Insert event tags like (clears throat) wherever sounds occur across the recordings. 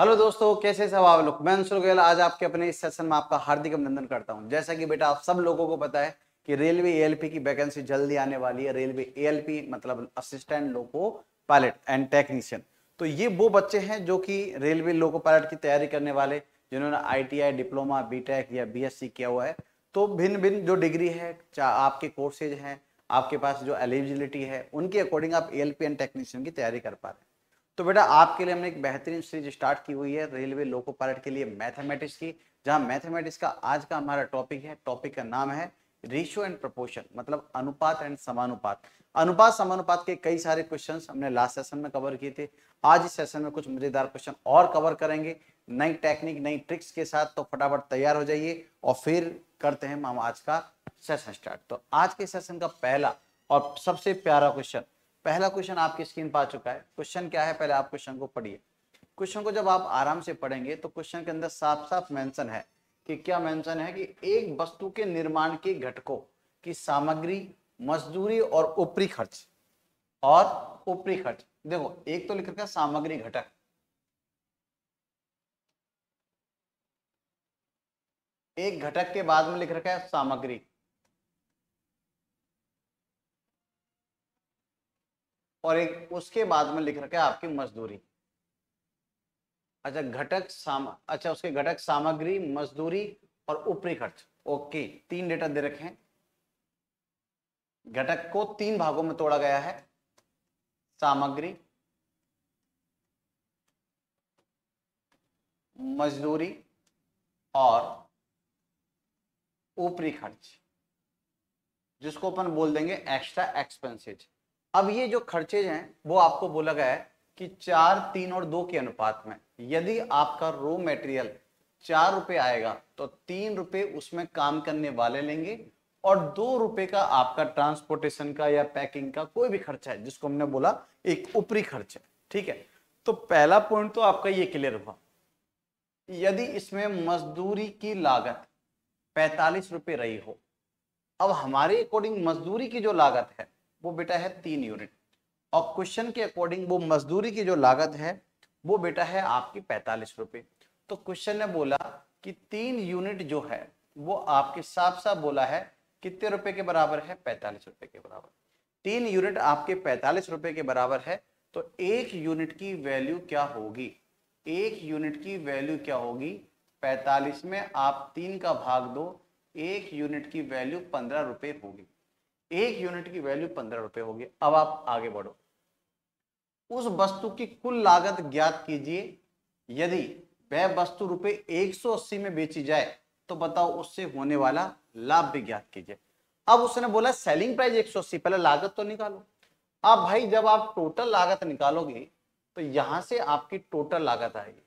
hello दोस्तों कैसे सब आप लोग मैं अंशुल गोयल आज आपके अपने इस सेशन में आपका हार्दिक अभिनंदन करता हूं जैसा कि बेटा आप सब लोगों को पता है कि रेलवे एएलपी की वैकेंसी जल्दी आने वाली है रेलवे एएलपी मतलब assistant loco pilot and technician तो ये वो बच्चे हैं जो कि रेलवे लोको पायलट की तैयारी करने वाले जिन्होंने आई डिप्लोमा बी या बी किया हुआ है तो भिन्न भिन्न जो डिग्री है चाहे आपके कोर्सेज हैं आपके पास जो एलिजिबिलिटी है उनके अकॉर्डिंग आप ए एंड टेक्नीशियन की तैयारी कर पा रहे हैं तो बेटा आपके लिए हमने एक बेहतरीन सीरीज स्टार्ट की हुई है रेलवे लोको पायलट के लिए मैथमेटिक्स की जहां मैथमेटिक्स का आज का हमारा टॉपिक है टॉपिक का नाम है रेशियो एंड प्रोपोर्शन मतलब अनुपात एंड समानुपात अनुपात समानुपात के कई सारे क्वेश्चन हमने लास्ट सेशन में कवर किए थे आज इस सेशन में कुछ मजेदार क्वेश्चन और कवर करेंगे नई टेक्निक नई ट्रिक्स के साथ तो फटाफट तैयार हो जाइए और फिर करते हैं हम आज का सेशन स्टार्ट तो आज के सेशन का पहला और सबसे प्यारा क्वेश्चन पहला क्वेश्चन आपकी स्क्रीन पर आ चुका है क्वेश्चन क्या है पहले आप क्वेश्चन को पढ़िए क्वेश्चन को जब आप आराम से पढ़ेंगे तो क्वेश्चन के अंदर साफ साफ मेंशन है कि क्या मेंशन है कि एक वस्तु के निर्माण के घटकों की सामग्री मजदूरी और ऊपरी खर्च और ऊपरी खर्च देखो एक तो लिख रखा सामग्री घटक एक घटक के बाद में लिख रखा है सामग्री और एक उसके बाद में लिख रखा है आपकी मजदूरी अच्छा घटक साम अच्छा उसके घटक सामग्री मजदूरी और ऊपरी खर्च ओके तीन डेटा दे रखे हैं घटक को तीन भागों में तोड़ा गया है सामग्री मजदूरी और ऊपरी खर्च जिसको अपन बोल देंगे एक्स्ट्रा एक्सपेंसिज अब ये जो खर्चे हैं वो आपको बोला गया है कि चार तीन और दो के अनुपात में यदि आपका रो मेटेरियल चार रुपए आएगा तो तीन रुपए उसमें काम करने वाले लेंगे और दो रुपए का आपका ट्रांसपोर्टेशन का या पैकिंग का कोई भी खर्चा है जिसको हमने बोला एक ऊपरी खर्च है ठीक है तो पहला पॉइंट तो आपका ये क्लियर हुआ यदि इसमें मजदूरी की लागत पैतालीस रुपये रही हो अब हमारे अकॉर्डिंग मजदूरी की जो लागत है वो बेटा है तीन यूनिट और क्वेश्चन के अकॉर्डिंग वो मजदूरी की जो लागत है वो बेटा है आपकी पैंतालीस रुपए तो क्वेश्चन ने बोला कि तीन यूनिट जो है वो आपके साफ साफ बोला है कितने रुपए के बराबर है पैंतालीस रुपए के बराबर तीन यूनिट आपके पैंतालीस रुपए के बराबर है तो एक यूनिट की वैल्यू क्या होगी एक यूनिट की वैल्यू क्या होगी पैंतालीस में आप तीन का भाग दो एक यूनिट की वैल्यू पंद्रह रुपए होगी एक यूनिट की वैल्यू पंद्रह रुपए होगी अब आप आगे बढ़ो उस वस्तु की कुल लागत ज्ञात कीजिए यदि वह वस्तु रुपए अस्सी में बेची जाए तो बताओ उससे होने वाला लाभ भी ज्ञात कीजिए अब उसने बोला सेलिंग प्राइस एक सौ अस्सी पहले लागत तो निकालो अब भाई जब आप टोटल लागत निकालोगे तो यहां से आपकी टोटल लागत आएगी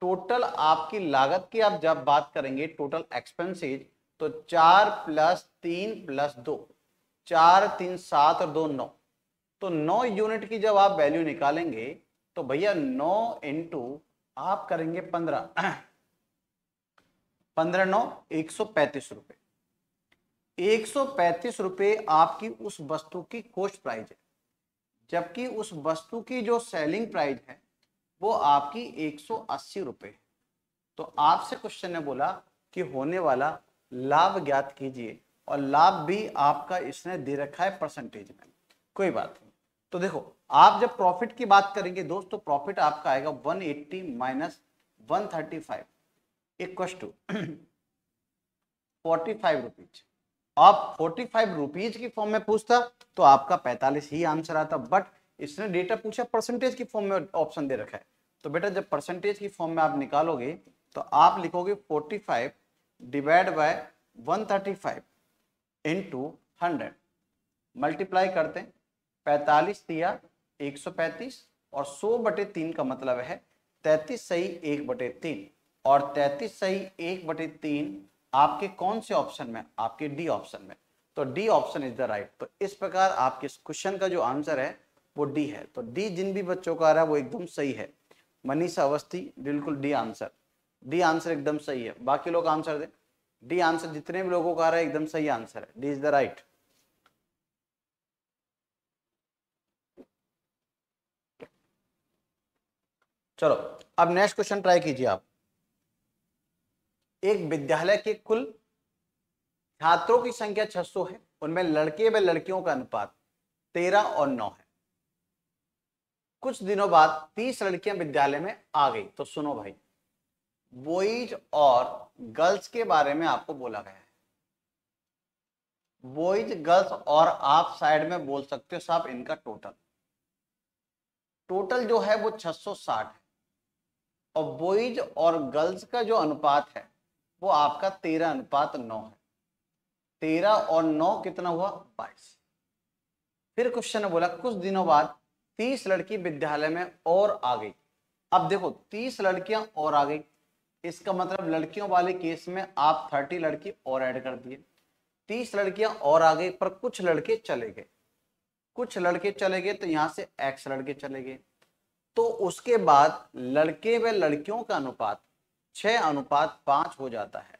टोटल आपकी लागत की आप जब बात करेंगे टोटल एक्सपेंसेज तो चार प्लस तीन प्लस दो चार तीन सात और दो नौ तो नौ यूनिट की जब आप वैल्यू निकालेंगे तो भैया नौ इंटू आप करेंगे पंद्रह (clears throat) पंद्रह नौ एक सौ पैंतीस रुपए एक सौ पैंतीस रुपये आपकी उस वस्तु की कोस्ट प्राइस है जबकि उस वस्तु की जो सेलिंग प्राइस है वो आपकी एक सौ अस्सी रुपये तो आपसे क्वेश्चन ने बोला कि होने वाला लाभ ज्ञात कीजिए और लाभ भी आपका इसने दे रखा है परसेंटेज में कोई बात नहीं तो देखो आप जब प्रॉफिट की बात करेंगे दोस्तों तो प्रॉफिट आपका आएगा 180 eighty minus one thirty five equal to forty five rupees आप फोर्टी फाइव रुपीज की फॉर्म में पूछता तो आपका पैंतालीस ही आंसर आता बट इसने डेटा पूछा परसेंटेज की फॉर्म में ऑप्शन दे रखा है तो बेटा जब परसेंटेज की फॉर्म में आप निकालोगे तो आप लिखोगे forty five divide by 135 to hundred multiply करते हैं पैंतालीस दिया 135 और 100 बटे तीन का मतलब है 33 सही एक बटे तीन और 33 सही एक बटे तीन आपके कौन से ऑप्शन में आपके डी ऑप्शन में तो D option is the right तो इस प्रकार आपके इस क्वेश्चन का जो आंसर है वो डी है तो डी जिन भी बच्चों का आ रहा है वो एकदम सही है मनीषा अवस्थी बिल्कुल डी आंसर डी आंसर एकदम सही है बाकी लोग आंसर दें डी आंसर जितने भी लोगों का आ रहा है एकदम सही आंसर है डी इज द राइट चलो अब नेक्स्ट क्वेश्चन ट्राई कीजिए आप एक विद्यालय के कुल छात्रों की संख्या 600 है उनमें लड़के व लड़कियों का अनुपात 13 और 9 है कुछ दिनों बाद 30 लड़कियां विद्यालय में आ गई तो सुनो भाई बॉयज और गर्ल्स के बारे में आपको बोला गया है बॉयज गर्ल्स और आप साइड में बोल सकते हो साहब इनका टोटल टोटल जो है वो 660 है और बॉयज और गर्ल्स का जो अनुपात है वो आपका तेरह अनुपात नौ है तेरह और नौ कितना हुआ बाईस फिर क्वेश्चन ने बोला कुछ दिनों बाद तीस लड़की विद्यालय में और आ गई अब देखो तीस लड़कियां और आ गई इसका मतलब लड़कियों वाले केस में आप थर्टी लड़की और ऐड कर दिए तीस लड़कियां और आ गई पर कुछ लड़के चले गए कुछ लड़के चले गए तो यहाँ से एक्स लड़के चले गए तो उसके बाद लड़के व लड़कियों का अनुपात छः अनुपात पांच हो जाता है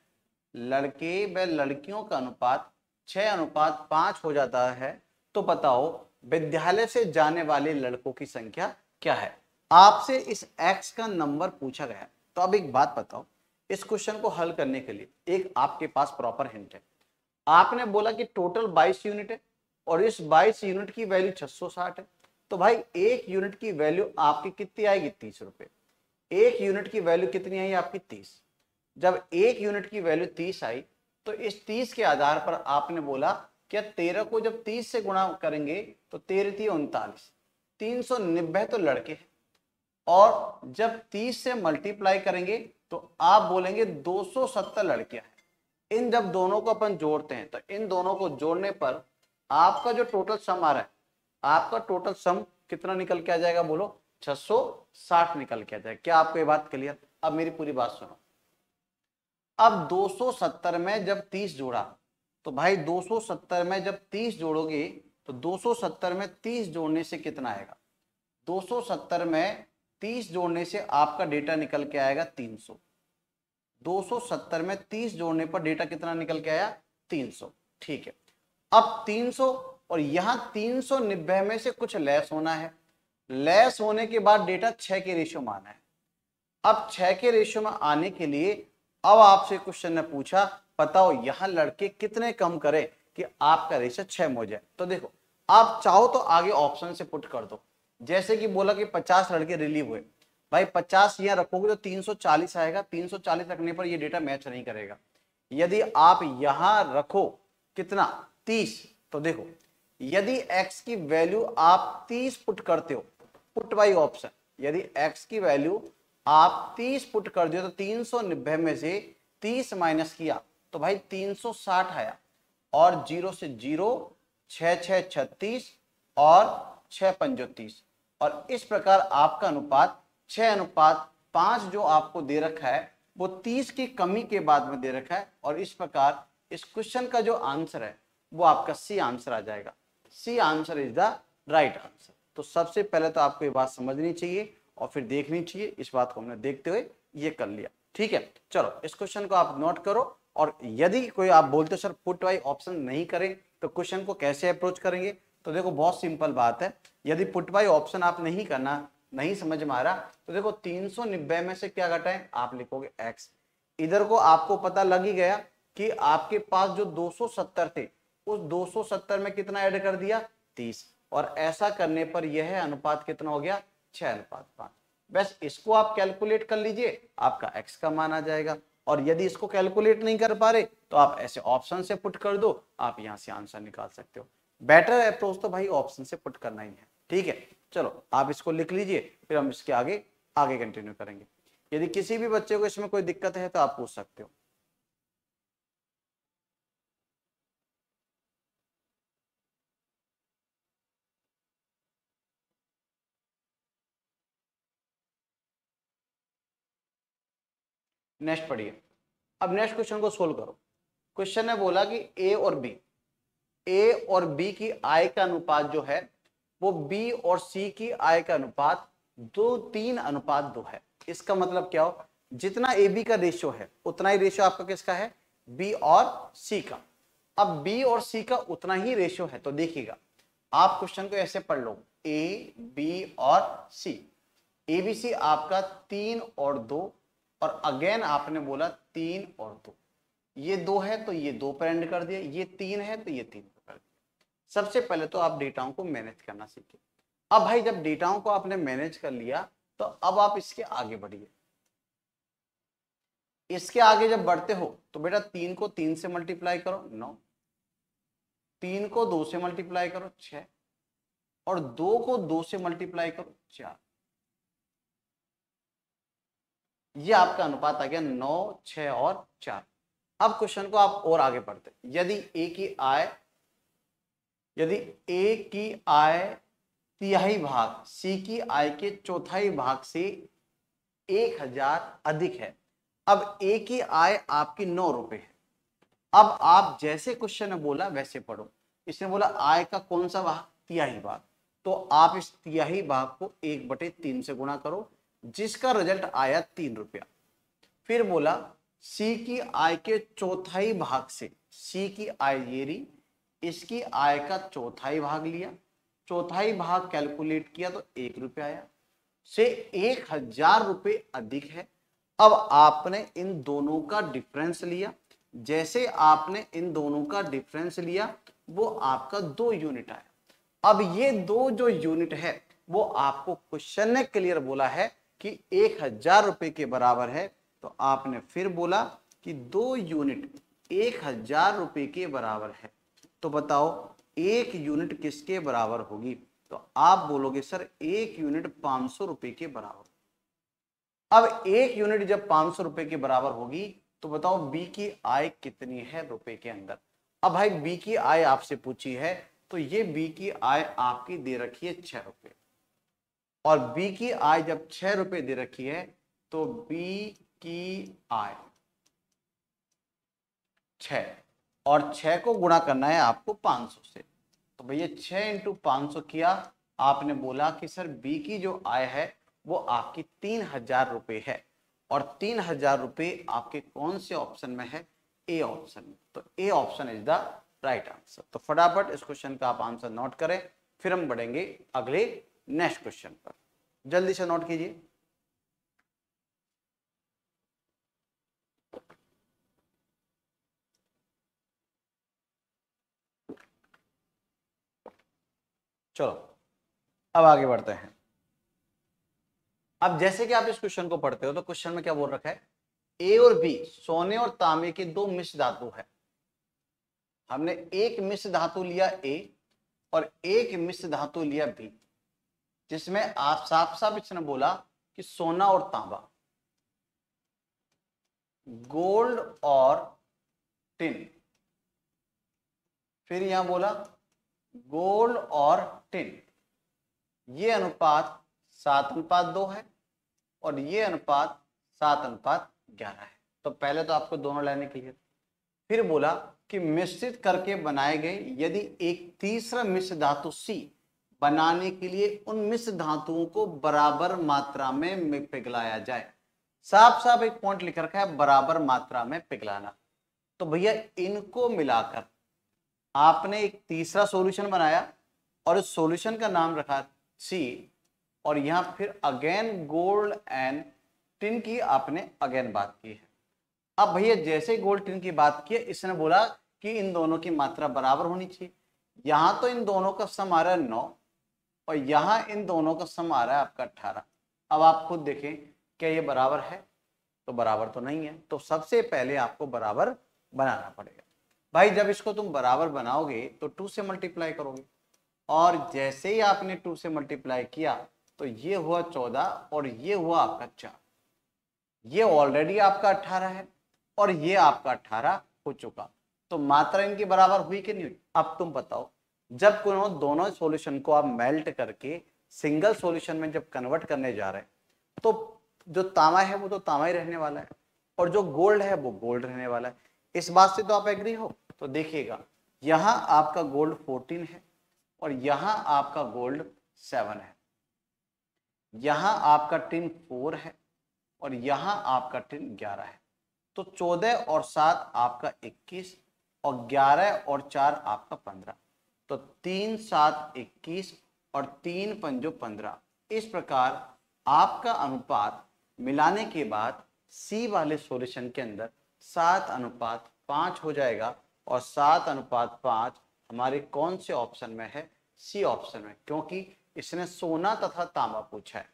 लड़के व लड़कियों का अनुपात छः अनुपात पांच हो जाता है तो बताओ विद्यालय से जाने वाले लड़कों की संख्या क्या है आपसे इस एक्स का नंबर पूछा गया तो अब एक बात बताओ इस क्वेश्चन को हल करने के लिए एक आपके पास प्रॉपर हिंट है आपने बोला कि टोटल 22 यूनिट है और इस 22 यूनिट की वैल्यू 660 है तो भाई एक यूनिट की वैल्यू आपकी कितनी आएगी तीस रुपए एक यूनिट की वैल्यू कितनी आई आपकी तीस जब एक यूनिट की वैल्यू तीस आई तो इस तीस के आधार पर आपने बोला क्या तेरह को जब तीस से गुणा करेंगे तो तेरह थी उनतालीस तीन सौ तो लड़के हैं और जब 30 से मल्टीप्लाई करेंगे तो आप बोलेंगे 270 लड़कियां इन जब दोनों को अपन जोड़ते हैं तो इन दोनों को जोड़ने पर आपका जो टोटल सम आ रहा है आपका टोटल सम कितना निकल के आ जाएगा बोलो 660 निकल के आ जाएगा क्या आपको ये बात क्लियर अब मेरी पूरी बात सुनो अब 270 में जब 30 जोड़ा तो भाई 270 में जब 30 जोड़ोगे तो 270 में 30 जोड़ने से कितना आएगा 270 में 30 जोड़ने से आपका डेटा निकल के आएगा 300 सौ में 30 जोड़ने पर डेटा कितना निकल के आया 300 ठीक है अब 300 और यहां तीन सौ में से कुछ लेस होना है लेस होने के बाद डेटा छह के रेशियो में आना है अब छह के रेशियो में आने के लिए अब आपसे क्वेश्चन ने पूछा बताओ यहां लड़के कितने कम करें कि आपका रेशियो छह में हो जाए तो देखो आप चाहो तो आगे ऑप्शन से पुट कर दो जैसे कि बोला कि 50 लड़के रिलीव हुए भाई 50 यहाँ रखोगे तो 340 आएगा 340 रखने पर ये डेटा मैच नहीं करेगा यदि आप यहाँ रखो कितना 30 तो देखो यदि x की वैल्यू आप 30 पुट करते हो पुट बाई ऑप्शन यदि x की वैल्यू आप 30 पुट कर दो तो तीन सौ नब्बे में से 30 माइनस किया तो भाई 360 आया और जीरो से जीरो छ छत्तीस और छ पंजो तीस और इस प्रकार आपका अनुपात छह अनुपात पांच जो आपको दे रखा है वो तीस की कमी के बाद में दे रखा है और इस प्रकार इस क्वेश्चन का जो आंसर है वो आपका सी आंसर आ जाएगा C answer is the right answer तो सबसे पहले तो आपको ये बात समझनी चाहिए और फिर देखनी चाहिए इस बात को हमने देखते हुए ये कर लिया ठीक है चलो इस क्वेश्चन को आप नोट करो और यदि कोई आप बोलते हो सर पुट वाई ऑप्शन नहीं करें तो क्वेश्चन को कैसे अप्रोच करेंगे तो देखो बहुत सिंपल बात है यदि पुट बाई ऑप्शन आप नहीं करना नहीं समझ में आ रहा तो देखो तीन सौ नब्बे में से क्या घटाएं आप लिखोगे एक्स इधर को आपको पता लग ही गया कि आपके पास जो 270 थे उस 270 में कितना ऐड कर दिया 30 और ऐसा करने पर यह अनुपात कितना हो गया छह अनुपात पांच बस इसको आप कैलकुलेट कर लीजिए आपका एक्स का मान आ जाएगा और यदि इसको कैलकुलेट नहीं कर पा रहे तो आप ऐसे ऑप्शन से पुट कर दो आप यहां से आंसर निकाल सकते हो बेटर अप्रोच तो भाई ऑप्शन से पुट करना ही है ठीक है चलो आप इसको लिख लीजिए फिर हम इसके आगे आगे कंटिन्यू करेंगे यदि किसी भी बच्चे को इसमें कोई दिक्कत है तो आप पूछ सकते हो नेक्स्ट पढ़िए अब नेक्स्ट क्वेश्चन को सोल्व करो क्वेश्चन ने बोला कि ए और बी ए और बी की आय का अनुपात जो है वो बी और सी की आय का अनुपात दो तीन अनुपात दो है इसका मतलब क्या हो जितना ए बी का रेशियो है उतना ही रेशियो आपका किसका है बी और सी का अब बी और सी का उतना ही रेशियो है तो देखिएगा आप क्वेश्चन को ऐसे पढ़ लो ए बी और सी ए बी सी आपका तीन और दो और अगेन आपने बोला तीन और दो ये दो है तो ये दो पर एंड कर दिया ये तीन है तो ये तीन सबसे पहले तो आप डेटाओं को मैनेज करना सीखिए अब भाई जब डेटाओं को आपने मैनेज कर लिया तो अब आप इसके आगे बढ़िए इसके आगे जब बढ़ते हो तो बेटा तीन को तीन से मल्टीप्लाई करो नौ तीन को दो से मल्टीप्लाई करो छ और दो को दो से मल्टीप्लाई करो चार ये आपका अनुपात आ गया नौ छ और चार अब क्वेश्चन को आप और आगे बढ़ते यदि ए की आय यदि ए की आय तिहाई भाग सी की आय के चौथाई भाग से एक हजार अधिक है अब ए की आय आपकी नौ रुपए है अब आप जैसे क्वेश्चन ने बोला वैसे पढ़ो इसने बोला आय का कौन सा भाग तिहाई भाग तो आप इस तिहाई भाग को एक बटे तीन से गुणा करो जिसका रिजल्ट आया तीन रुपया फिर बोला सी की आय के चौथाई भाग से सी की आय ये रही इसकी आय का चौथाई भाग लिया चौथाई भाग कैलकुलेट किया तो एक रुपये आया से एक हजार रुपये अधिक है अब आपने इन दोनों का डिफरेंस लिया जैसे आपने इन दोनों का डिफरेंस लिया वो आपका दो यूनिट आया अब ये दो जो यूनिट है वो आपको क्वेश्चन ने क्लियर बोला है कि एक हजार रुपये के बराबर है तो आपने फिर बोला कि दो यूनिट एक हजार रुपये के बराबर है तो बताओ एक यूनिट किसके बराबर होगी तो आप बोलोगे सर एक यूनिट पांच सौ रुपए के बराबर अब एक यूनिट जब पांच सौ रुपए के बराबर होगी तो बताओ बी की आय कितनी है रुपए के अंदर अब भाई बी की आय आपसे पूछी है तो ये बी की आय आपकी दे रखी है छह रुपए और बी की आय जब छह रुपए दे रखी है तो बी की आय छह और छह को गुणा करना है आपको पांच सौ से तो भैया छ इंटू पाँच किया आपने बोला कि सर बी की जो आय है वो आपकी तीन हजार रुपये है और तीन हजार रुपये आपके कौन से ऑप्शन में है ए ऑप्शन में तो A option is the right answer तो फटाफट इस क्वेश्चन का आप आंसर नोट करें फिर हम बढ़ेंगे अगले नेक्स्ट क्वेश्चन पर जल्दी से नोट कीजिए चलो अब आगे बढ़ते हैं अब जैसे कि आप इस क्वेश्चन को पढ़ते हो तो क्वेश्चन में क्या बोल रखा है ए और बी सोने और तांबे के दो मिश्र धातु है हमने एक मिश्र धातु लिया ए और एक मिश्र धातु लिया बी जिसमें आप साफ साफ इसने बोला कि सोना और तांबा गोल्ड और टिन फिर यहां बोला गोल्ड और टिन ये अनुपात सात अनुपात दो है और ये अनुपात सात अनुपात ग्यारह है तो पहले तो आपको दोनों लेने के लिए फिर बोला कि मिश्रित करके बनाए गए यदि एक तीसरा मिश्र धातु सी बनाने के लिए उन मिश्र धातुओं को बराबर मात्रा में पिघलाया जाए साफ साफ एक पॉइंट लिख रखा है बराबर मात्रा में पिघलाना तो भैया इनको मिलाकर आपने एक तीसरा सॉल्यूशन बनाया और उस सॉल्यूशन का नाम रखा सी और यहाँ फिर अगेन गोल्ड एंड टिन की आपने अगेन बात की है अब भैया जैसे गोल्ड टिन की बात की इसने बोला कि इन दोनों की मात्रा बराबर होनी चाहिए यहाँ तो इन दोनों का सम आ रहा है नौ और यहाँ इन दोनों का सम आ रहा है आपका अट्ठारह अब आप खुद देखें क्या ये बराबर है तो बराबर तो नहीं है तो सबसे पहले आपको बराबर बनाना पड़ेगा भाई जब इसको तुम बराबर बनाओगे तो टू से मल्टीप्लाई करोगे और जैसे ही आपने टू से मल्टीप्लाई किया तो ये हुआ चौदह और ये हुआ आपका चार ये ऑलरेडी आपका अट्ठारह है और ये आपका अट्ठारह हो चुका तो मात्रा इनकी बराबर हुई कि नहीं हुई अब तुम बताओ जब कोनो दोनों सॉल्यूशन को आप मेल्ट करके सिंगल सॉल्यूशन में जब कन्वर्ट करने जा रहे हैं तो जो तामा है वो तो तामा ही रहने वाला है और जो गोल्ड है वो गोल्ड रहने वाला है इस बात से तो आप एग्री हो तो देखिएगा यहां आपका गोल्ड फोर्टीन है और यहां आपका गोल्ड सेवन है यहां आपका टिन फोर है और यहां आपका टिन ग्यारह है तो चौदह और सात आपका इक्कीस और ग्यारह और चार आपका पंद्रह तो तीन सात इक्कीस और तीन पंजो पंद्रह इस प्रकार आपका अनुपात मिलाने के बाद सी वाले सॉल्यूशन के अंदर सात अनुपात पाँच हो जाएगा और सात अनुपात पांच हमारे कौन से ऑप्शन में है सी ऑप्शन में क्योंकि इसने सोना तथा तांबा पूछा है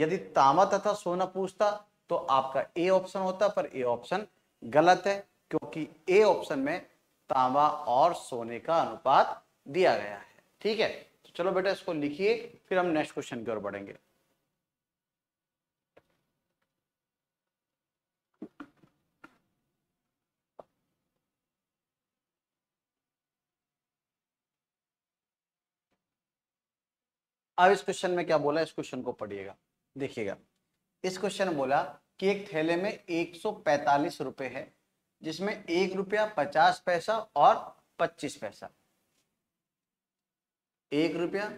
यदि तांबा तथा सोना पूछता तो आपका ए ऑप्शन होता पर ए ऑप्शन गलत है क्योंकि ए ऑप्शन में तांबा और सोने का अनुपात दिया गया है ठीक है तो चलो बेटा इसको लिखिए फिर हम नेक्स्ट क्वेश्चन की ओर बढ़ेंगे अब इस क्वेश्चन में क्या बोला इस क्वेश्चन को पढ़िएगा देखिएगा इस क्वेश्चन बोला कि एक थैले में एक सौ पैंतालीस रुपए है जिसमें एक रुपया पचास पैसा और पच्चीस पैसा एक रुपया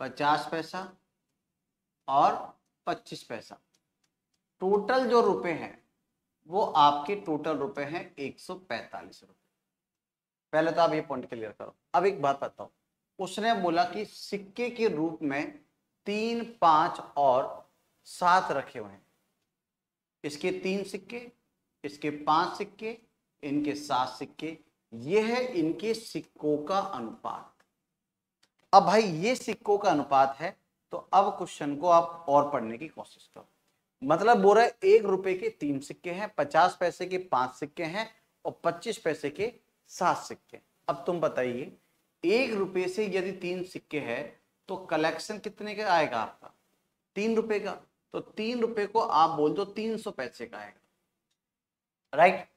पचास पैसा और पच्चीस पैसा टोटल जो रुपए हैं वो आपके टोटल रुपए हैं एक सौ पैंतालीस रुपए पहले तो आप ये पॉइंट क्लियर करो अब एक बात बताओ उसने बोला कि सिक्के के रूप में तीन पांच और सात रखे हुए हैं इसके तीन सिक्के इसके पांच सिक्के इनके सात सिक्के यह है इनके सिक्कों का अनुपात अब भाई ये सिक्कों का अनुपात है तो अब क्वेश्चन को आप और पढ़ने की कोशिश करो मतलब बोल रहा है एक रुपए के तीन सिक्के हैं पचास पैसे के पांच सिक्के हैं और पच्चीस पैसे के सात सिक्के अब तुम बताइए एक रुपये से यदि तीन सिक्के हैं तो कलेक्शन कितने का आएगा आपका तीन रुपए का तो तीन रुपए को आप बोल दो तीन सौ पैसे का आएगा राइट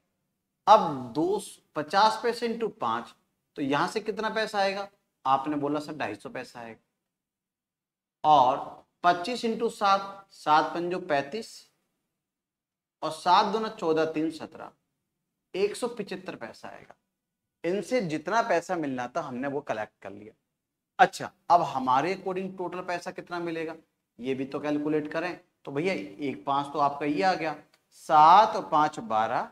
अब दो पचास पैसे इंटू पांच तो यहां से कितना पैसा आएगा आपने बोला सर ढाई सौ पैसा आएगा और पच्चीस इंटू सात सात पंजो पैंतीस और सात दोना चौदह तीन सत्रह एक सौ पिचहत्तर पैसा आएगा इनसे जितना पैसा मिलना था हमने वो कलेक्ट कर लिया अच्छा अब हमारे अकॉर्डिंग टोटल पैसा कितना मिलेगा ये भी तो कैलकुलेट करें तो भैया एक पांच तो आपका ये आ गया सात और पांच बारह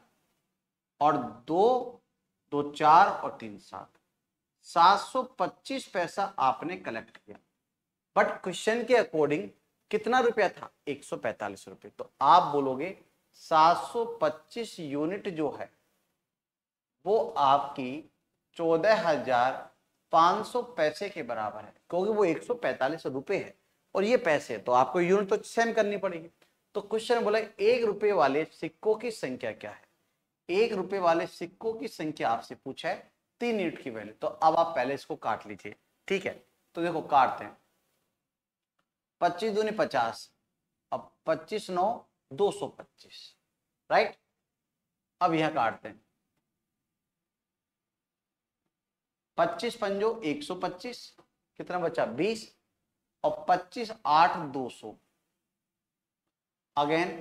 और दो दो चार और तीन सात सात सौ पच्चीस पैसा आपने कलेक्ट किया बट क्वेश्चन के अकॉर्डिंग कितना रुपया था एक सौ पैंतालीस रुपये तो आप बोलोगे सात सौ पच्चीस यूनिट जो है वो आपकी चौदह हजार पाँच सौ पैसे के बराबर है क्योंकि वो एक सौ पैंतालीस रुपये है और ये पैसे तो आपको यूनिट तो सेम करनी पड़ेगी तो क्वेश्चन बोला एक रुपये वाले सिक्कों की संख्या क्या है एक रुपये वाले सिक्कों की संख्या आपसे पूछा है तीन यूनिट की वैल्यू तो अब आप पहले इसको काट लीजिए ठीक है तो देखो काटते हैं पच्चीस दूनी पचास अब पच्चीस नौ दो सौ पच्चीस राइट अब यह काटते हैं पच्चीस पंजो एक सौ पच्चीस कितना बचा बीस और पच्चीस आठ दो सौ अगेन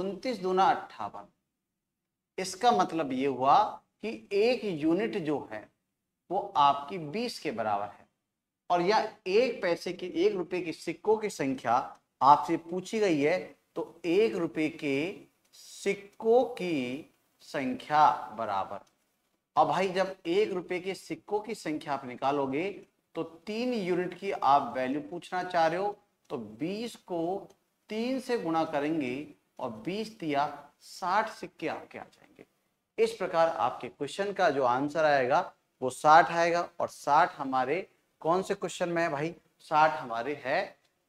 उन्तीस दूना अट्ठावन इसका मतलब ये हुआ कि एक यूनिट जो है वो आपकी बीस के बराबर है और या एक पैसे की एक रुपए के सिक्कों की संख्या आपसे पूछी गई है तो एक रुपए के सिक्कों की संख्या बराबर अब भाई जब एक रुपए के सिक्कों की संख्या आप निकालोगे तो तीन यूनिट की आप वैल्यू पूछना चाह रहे हो तो 20 को तीन से गुणा करेंगे और 20 दिया 60 सिक्के आपके आ जाएंगे इस प्रकार आपके क्वेश्चन का जो आंसर आएगा वो 60 आएगा और 60 हमारे कौन से क्वेश्चन में है भाई 60 हमारे है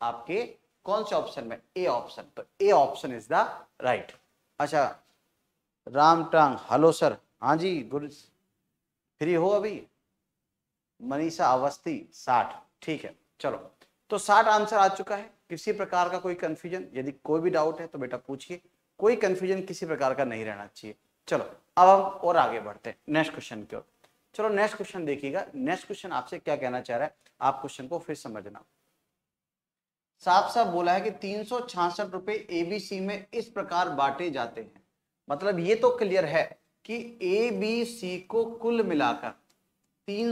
आपके कौन से ऑप्शन में ए ऑप्शन तो A option is the right अच्छा राम टांग हेलो सर हाँ जी गुरु फ्री हो अभी मनीषा अवस्थी साठ ठीक है चलो तो साठ आंसर आ चुका है किसी प्रकार का कोई कंफ्यूजन यदि कोई भी डाउट है तो बेटा पूछिए कोई कंफ्यूजन किसी प्रकार का नहीं रहना चाहिए चलो अब हम और आगे बढ़ते हैं नेक्स्ट क्वेश्चन की ओर चलो नेक्स्ट क्वेश्चन देखिएगा नेक्स्ट क्वेश्चन आपसे क्या कहना चाह रहा है आप क्वेश्चन को फिर समझना साफ साफ बोला है कि तीन सौ छियासठ रुपए एबीसी में इस प्रकार बांटे जाते हैं मतलब ये तो क्लियर है कि ए बी सी को कुल मिलाकर तीन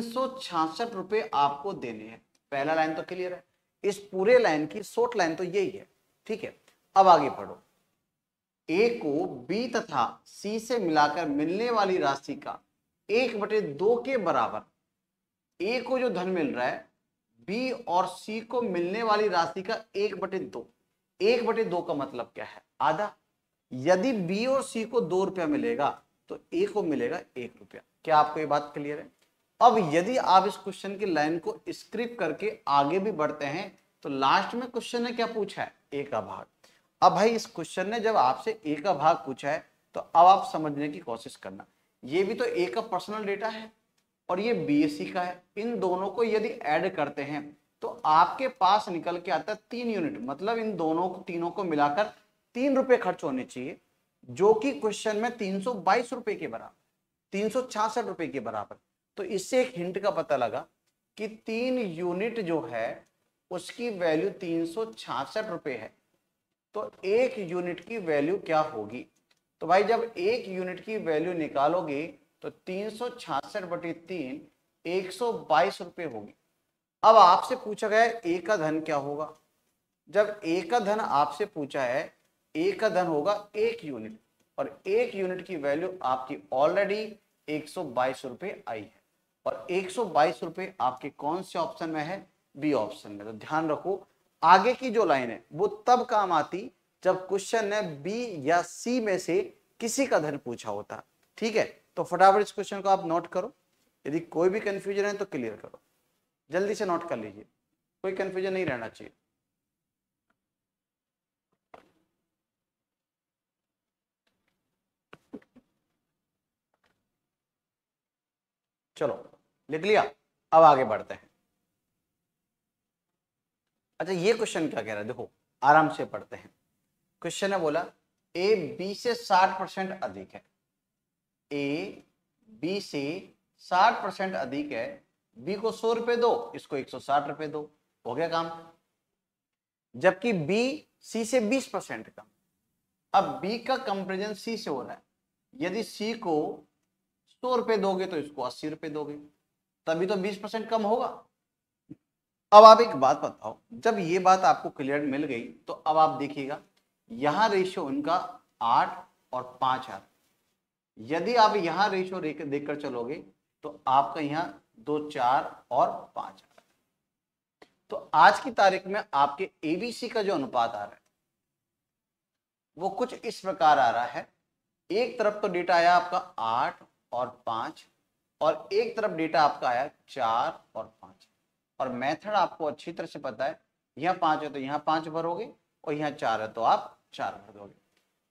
रुपए आपको देने हैं पहला लाइन तो क्लियर है इस पूरे लाइन की शॉर्ट लाइन तो यही है ठीक है अब आगे पढ़ो ए को बी तथा सी से मिलाकर मिलने वाली राशि का एक बटे दो के बराबर ए को जो धन मिल रहा है बी और सी को मिलने वाली राशि का एक बटे दो एक बटे दो का मतलब क्या है आधा यदि बी और सी को दो रुपया मिलेगा तो ए को मिलेगा एक रुपया क्या आपको ये बात क्लियर है अब यदि आप इस क्वेश्चन की लाइन को स्क्रिप करके आगे भी बढ़ते हैं तो लास्ट में क्वेश्चन ने क्या पूछा है ए का भाग अब भाई इस क्वेश्चन ने जब आपसे ए का भाग पूछा है तो अब आप समझने की कोशिश करना ये भी तो ए का पर्सनल डेटा है और ये बीएससी का है इन दोनों को यदि ऐड करते हैं तो आपके पास निकल के आता है तीन यूनिट मतलब इन दोनों तीनों को मिलाकर तीन रुपए खर्च होने चाहिए जो कि क्वेश्चन में तीन सौ बाईस रुपए के बराबर तीन सौ छियासठ रुपए के बराबर तो इससे एक हिंट का पता लगा कि तीन यूनिट जो है उसकी वैल्यू तीन सौ छियासठ रुपए है तो एक यूनिट की वैल्यू क्या होगी तो भाई जब एक यूनिट की वैल्यू निकालोगे तो तीन सौ छियासठ बटे तीन एक सौ बाईस रुपये होगी अब आपसे पूछा गया ए का धन क्या होगा जब ए का धन आपसे पूछा है ए का धन होगा एक यूनिट और एक यूनिट की वैल्यू आपकी ऑलरेडी एक सौ रुपए आई है और एक सौ रुपए आपके कौन से ऑप्शन में है बी ऑप्शन में तो ध्यान रखो आगे की जो लाइन है वो तब काम आती जब क्वेश्चन ने बी या सी में से किसी का धन पूछा होता ठीक है तो फटाफट इस क्वेश्चन को आप नोट करो यदि कोई भी कंफ्यूजन है तो क्लियर करो जल्दी से नोट कर लीजिए कोई कंफ्यूजन नहीं रहना चाहिए चलो लिख लिया अब आगे बढ़ते हैं अच्छा ये क्वेश्चन क्या कह रहा है देखो आराम से पढ़ते हैं क्वेश्चन है बोला ए बी से साठ परसेंट अधिक है ए बी से साठ परसेंट अधिक है बी को सौ रुपए दो इसको एक सौ साठ रुपए दो हो गया काम जबकि बी सी से बीस परसेंट कम अब बी का कंपेरिजन सी से हो रहा है यदि सी को सौ रुपए दोगे तो इसको अस्सी रुपए दोगे तभी तो बीस परसेंट कम होगा अब आप एक बात बताओ जब ये बात आपको क्लियर मिल गई तो अब आप देखिएगा यहां रेशियो उनका आठ और पांच आर यदि आप यहां रेशियो देखकर चलोगे तो आपका यहां दो चार और पांच हजार तो आज की तारीख में आपके एबीसी का जो अनुपात आ रहा है वो कुछ इस प्रकार आ रहा है एक तरफ तो डेटा आया आपका आठ और पांच और एक तरफ डेटा आपका आया चार और पांच और मेथड आपको अच्छी तरह से पता है यहाँ पांच है तो यहाँ पांच भरोगे और यहाँ चार है तो आप चार भरोगे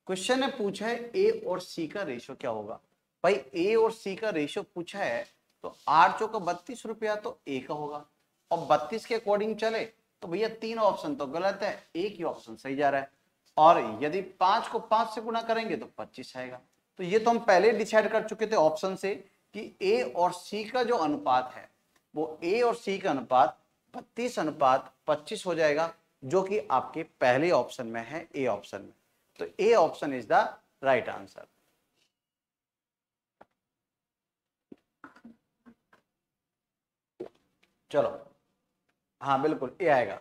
क्वेश्चन ने पूछा है ए और सी का रेशियो क्या होगा भाई ए और सी का रेशियो पूछा है तो आठ चौका बत्तीस रुपया तो ए का होगा और बत्तीस के अकॉर्डिंग चले तो भैया तीन ऑप्शन तो गलत है एक ही ऑप्शन सही जा रहा है और यदि पांच को पांच से गुणा करेंगे तो पच्चीस आएगा तो ये तो हम पहले डिसाइड कर चुके थे ऑप्शन से कि ए और सी का जो अनुपात है वो ए और सी का अनुपात बत्तीस अनुपात पच्चीस हो जाएगा जो कि आपके पहले ऑप्शन में है ए ऑप्शन में तो A option is the right answer चलो हाँ बिल्कुल ये आएगा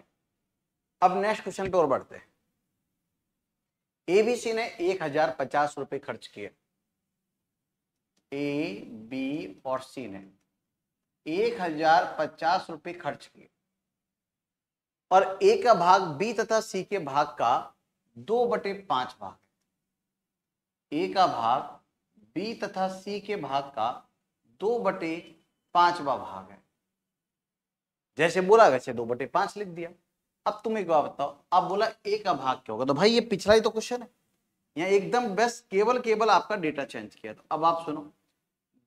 अब नेक्स्ट क्वेश्चन पे और बढ़ते हैं एबीसी ने एक हजार पचास रुपए खर्च किए ए बी और सी ने एक हजार पचास रुपये खर्च किए और ए का भाग बी तथा सी के भाग का दो बटे पांच भाग ए का भाग बी तथा सी के भाग का दो बटे पांचवा भाग है जैसे बोला वैसे दो बटे पांच लिख दिया अब तुम एक बात बताओ अब बोला ए का भाग क्या होगा तो भाई ये पिछला ही तो क्वेश्चन है यहाँ एकदम बेस्ट केवल केवल आपका डेटा चेंज किया तो अब आप सुनो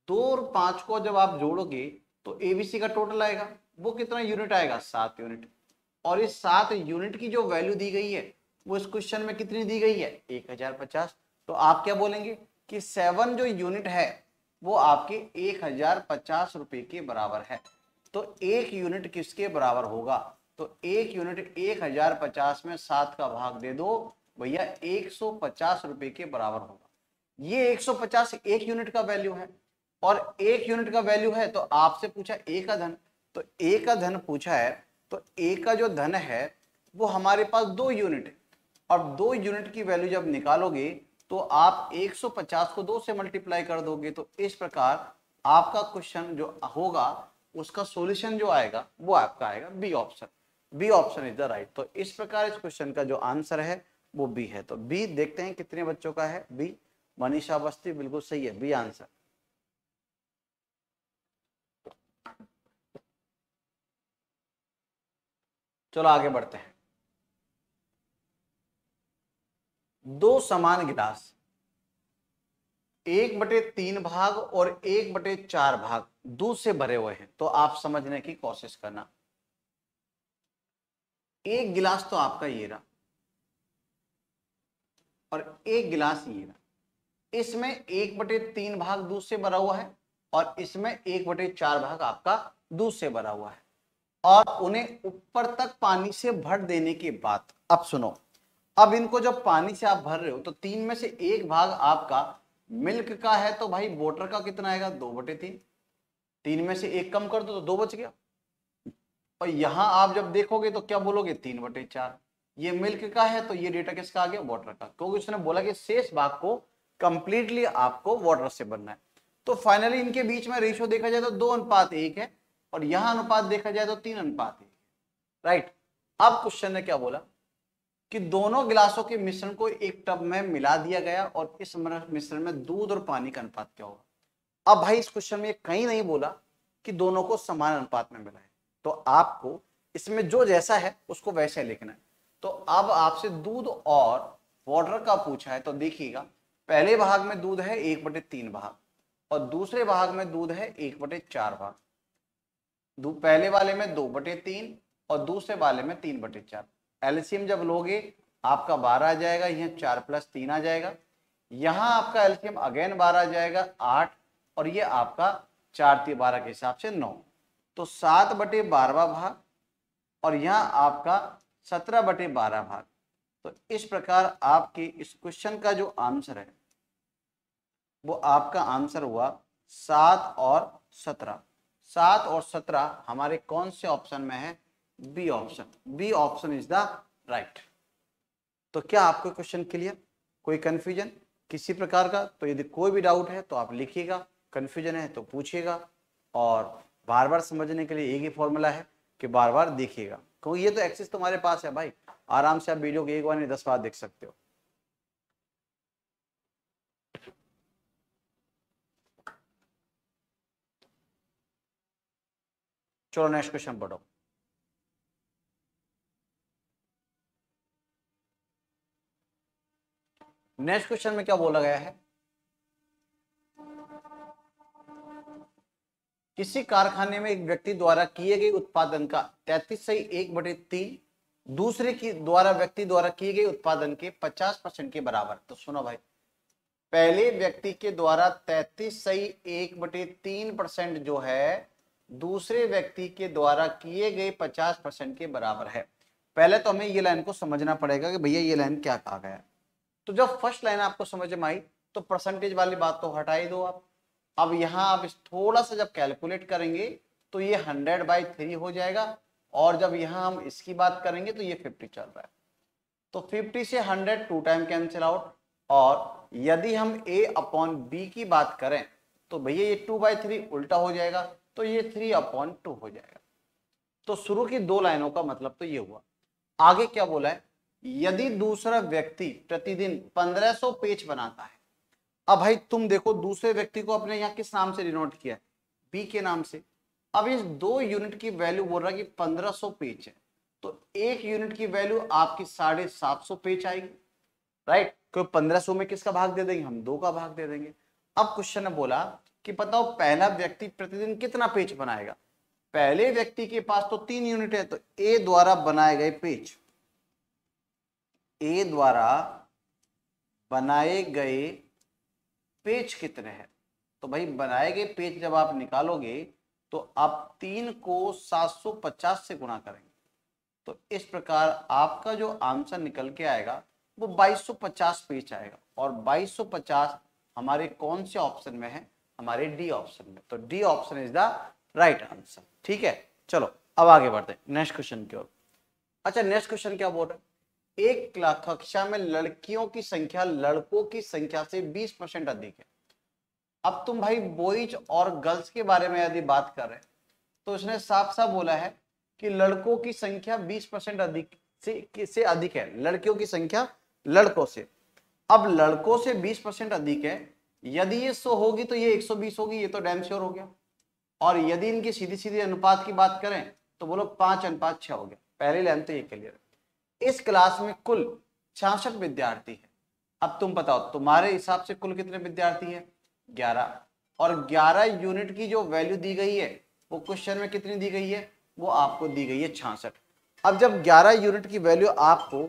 दो और पांच को जब आप जोड़ोगे तो एबीसी का टोटल आएगा वो कितना यूनिट आएगा सात यूनिट और इस सात यूनिट की जो वैल्यू दी गई है वो इस क्वेश्चन में कितनी दी गई है एक हजार पचास तो आप क्या बोलेंगे कि सेवन जो यूनिट है वो आपके एक हजार पचास रुपए के बराबर है तो एक यूनिट किसके बराबर होगा तो एक यूनिट एक हजार पचास में सात का भाग दे दो भैया 150 रुपए के बराबर होगा ये 150 एक यूनिट का वैल्यू है और एक यूनिट का वैल्यू है तो आपसे पूछा ए का धन तो ए का धन पूछा है तो ए का जो धन है वो हमारे पास दो यूनिट है और दो यूनिट की वैल्यू जब निकालोगे तो आप 150 को दो से मल्टीप्लाई कर दोगे तो इस प्रकार आपका क्वेश्चन जो होगा उसका सॉल्यूशन जो आएगा वो आपका आएगा B option B option is the right तो इस प्रकार इस क्वेश्चन का जो आंसर है वो बी है तो बी देखते हैं कितने बच्चों का है बी मनीषा अवस्थी बिल्कुल सही है बी आंसर चलो आगे बढ़ते हैं दो समान गिलास एक बटे तीन भाग और एक बटे चार भाग दूध से भरे हुए हैं तो आप समझने की कोशिश करना एक गिलास तो आपका ये रहा और एक गिलास ये रहा इसमें एक बटे तीन भाग दूध से भरा हुआ है और इसमें एक बटे चार भाग आपका दूध से भरा हुआ है और उन्हें ऊपर तक पानी से भर देने के बाद अब सुनो अब इनको जब पानी से आप भर रहे हो तो तीन में से एक भाग आपका मिल्क का है तो भाई वोटर का कितना आएगा दो बटे तीन तीन में से एक कम कर दो तो दो बच गया और यहां आप जब देखोगे तो क्या बोलोगे तीन बटे चार ये मिल्क का है तो ये डेटा किसका आ गया वाटर का क्योंकि उसने बोला कि शेष भाग को कंप्लीटली आपको वाटर से बनना है तो फाइनली इनके बीच में रेशियो देखा जाए तो दो अनुपात एक है और यहां अनुपात देखा जाए तो तीन अनुपात एक राइट अब क्वेश्चन ने क्या बोला कि दोनों गिलासों के मिश्रण को एक टब में मिला दिया गया और इस मिश्रण में दूध और पानी का अनुपात क्या होगा अब भाई इस क्वेश्चन में कहीं नहीं बोला कि दोनों को समान अनुपात में मिला है तो आपको इसमें जो जैसा है उसको वैसे लिखना है तो अब आपसे दूध और वाटर का पूछा है तो देखिएगा पहले भाग में दूध है एक बटे तीन भाग और दूसरे भाग में दूध है एक बटे चार भाग पहले वाले में दो बटे तीन और दूसरे वाले में तीन बटे चार एल्सियम जब लोगे आपका बारह आ जाएगा यह चार प्लस तीन आ जाएगा यहाँ आपका एल्सियम अगेन बारह आ जाएगा आठ और ये आपका चार ती बारह के हिसाब से नौ तो सात बटे बारवा भाग और यहां आपका सत्रह बटे बारह भाग तो इस प्रकार आपके इस क्वेश्चन का जो आंसर है वो आपका आंसर हुआ सात और सत्रह सात और सत्रह हमारे कौन से ऑप्शन में है B option B option is the right तो क्या आपको क्वेश्चन क्लियर कोई कंफ्यूजन किसी प्रकार का तो यदि कोई भी डाउट है तो आप लिखिएगा कंफ्यूजन है तो पूछिएगा और बार बार समझने के लिए एक ही फॉर्मूला है कि बार बार देखिएगा क्योंकि ये तो एक्सेस तुम्हारे पास है भाई आराम से आप वीडियो को एक बार नहीं दस बार देख सकते हो चलो नेक्स्ट क्वेश्चन पढ़ो नेक्स्ट क्वेश्चन में क्या बोला गया है किसी कारखाने में एक व्यक्ति द्वारा किए गए उत्पादन का तैतीस सही एक बटे तीन दूसरे की द्वारा व्यक्ति द्वारा किए गए उत्पादन के 50 परसेंट के बराबर तो सुनो भाई पहले व्यक्ति के द्वारा तैतीस सही एक बटे तीन परसेंट जो है दूसरे व्यक्ति के द्वारा किए गए 50 परसेंट के बराबर है पहले तो हमें ये लाइन को समझना पड़ेगा कि भैया ये लाइन क्या कहा गया तो जब फर्स्ट लाइन आपको समझ में आई तो परसेंटेज वाली बात तो हटा ही दो आप अब यहाँ आप थोड़ा सा जब कैलकुलेट करेंगे तो ये हंड्रेड बाई थ्री हो जाएगा और जब यहाँ हम इसकी बात करेंगे तो ये फिफ्टी चल रहा है तो फिफ्टी से hundred two time cancel out और यदि हम ए अपॉन बी की बात करें तो भैया ये टू बाई थ्री उल्टा हो जाएगा तो ये थ्री अपॉन टू हो जाएगा तो शुरू की दो लाइनों का मतलब तो ये हुआ आगे क्या बोला है यदि दूसरा व्यक्ति प्रतिदिन पंद्रह सौ पेज बनाता है अब भाई तुम देखो दूसरे व्यक्ति को अपने यहाँ किस नाम से डिनोट किया है बी के नाम से अब इस दो यूनिट की वैल्यू बोल रहा है कि 1500 पेज है तो एक यूनिट की वैल्यू आपकी साढ़े सात सौ पेज आएगी राइट क्यों पंद्रह सौ में किसका भाग दे देंगे हम दो का भाग दे देंगे अब क्वेश्चन ने बोला कि बताओ पहला व्यक्ति प्रतिदिन कितना पेज बनाएगा पहले व्यक्ति के पास तो तीन यूनिट है तो ए द्वारा बनाए गए पेज ए द्वारा बनाए गए पेज कितने हैं तो भाई बनाए गए पेज जब आप निकालोगे तो आप तीन को 750 से गुणा करेंगे तो इस प्रकार आपका जो आंसर निकल के आएगा वो 2250 पेज आएगा और 2250 हमारे कौन से ऑप्शन में है हमारे डी ऑप्शन में तो D option is the right answer ठीक है चलो अब आगे बढ़ते हैं नेक्स्ट क्वेश्चन की ओर अच्छा नेक्स्ट क्वेश्चन क्या बोल रहे हैं एक कक्षा में लड़कियों की संख्या लड़कों की संख्या से 20 परसेंट अधिक है अब तुम भाई बॉयज और गर्ल्स के बारे में यदि बात कर रहे तो उसने साफ साफ बोला है कि लड़कों की संख्या 20 परसेंट अधिक से से अधिक है लड़कियों की संख्या लड़कों से अब लड़कों से 20 परसेंट अधिक है यदि ये सो होगी तो ये 120 होगी ये तो डैम श्योर हो गया और यदि इनकी सीधी सीधी अनुपात की बात करें तो बोलो पांच अनुपात छह हो गया पहले लाइन तो ये क्लियर है इस क्लास में कुल छियासठ विद्यार्थी है अब तुम बताओ तुम्हारे हिसाब से कुल कितने विद्यार्थी है ग्यारह और ग्यारह यूनिट की जो वैल्यू दी गई है वो क्वेश्चन में कितनी दी गई है वो आपको दी गई है छियासठ अब जब ग्यारह यूनिट की वैल्यू आपको